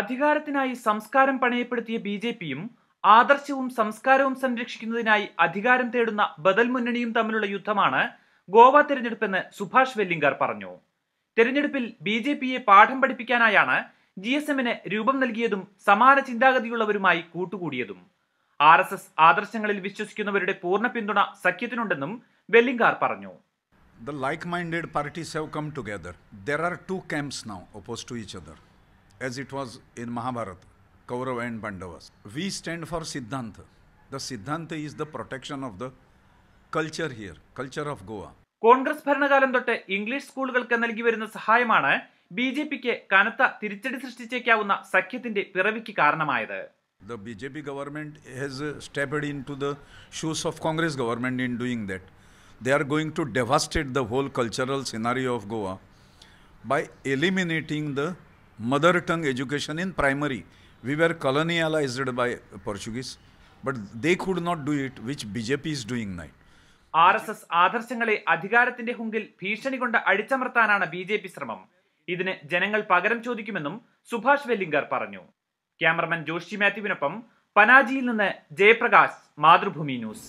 അധികാരത്തിനായി സംസ്കാരം പണയപ്പെടുത്തിയ B J പിയും ആദർശവും സംസ്കാരവും സംരക്ഷിക്കുന്നതിനായി അധികാരം തേടുന്ന ബദൽ മുന്നണിയും തമ്മിലുള്ള യുദ്ധമാണ് ഗോവ തെരഞ്ഞെടുപ്പെന്ന് സുഭാഷ് വെല്ലിങ്കർ പറഞ്ഞു തെരഞ്ഞെടുപ്പിൽ ബി ജെ പിയെ പാഠം പഠിപ്പിക്കാനായാണ് ജി എസ് എമ്മിന് രൂപം നൽകിയതും സമാന ചിന്താഗതിയുള്ളവരുമായി കൂട്ടുകൂടിയതും ആർ എസ് എസ് ആദർശങ്ങളിൽ വിശ്വസിക്കുന്നവരുടെ പൂർണ്ണ പിന്തുണ സഖ്യത്തിനുണ്ടെന്നും വെല്ലിങ്കാർ പറഞ്ഞു the like mind parties have come together there are two camps now oppose to each other as it was in Mahabharat, Kaurava and Pandavas. We stand for Siddhanta. The Siddhanta is the protection of the culture here, culture of Goa. Congress ഭരണകാലം തൊട്ട് English സ്കൂളുകൾക്ക് നൽകി വരുന്ന സഹായമാണ് B J പിക്ക് കനത്ത തിരിച്ചടി സൃഷ്ടിച്ചേക്കാവുന്ന സഖ്യത്തിന്റെ പിറവിക്ക് കാരണമായത് The BJP government has stepped into the shoes of Congress government in doing that. They are going to devastate the whole cultural scenario of Goa by eliminating the mother tongue education in primary. We were colonialized by Portuguese, but they could not do it, which BJP is doing now. R S S ആദർശങ്ങളെ അധികാരത്തിന്റെ ഹുങ്കിൽ ഭീഷണി കൊണ്ട് അടിച്ചമർത്താനാണ് B J P ശ്രമം ഇതിന് ജനങ്ങൾ പകരം ചോദിക്കുമെന്നും സുഭാഷ് വെല്ലിങ്കർ പറഞ്ഞു ക്യാമറമാൻ ജോഷി മാത്യുവിനൊപ്പം പനാജിയിൽ നിന്ന് ജയപ്രകാശ് മാതൃഭൂമി ന്യൂസ്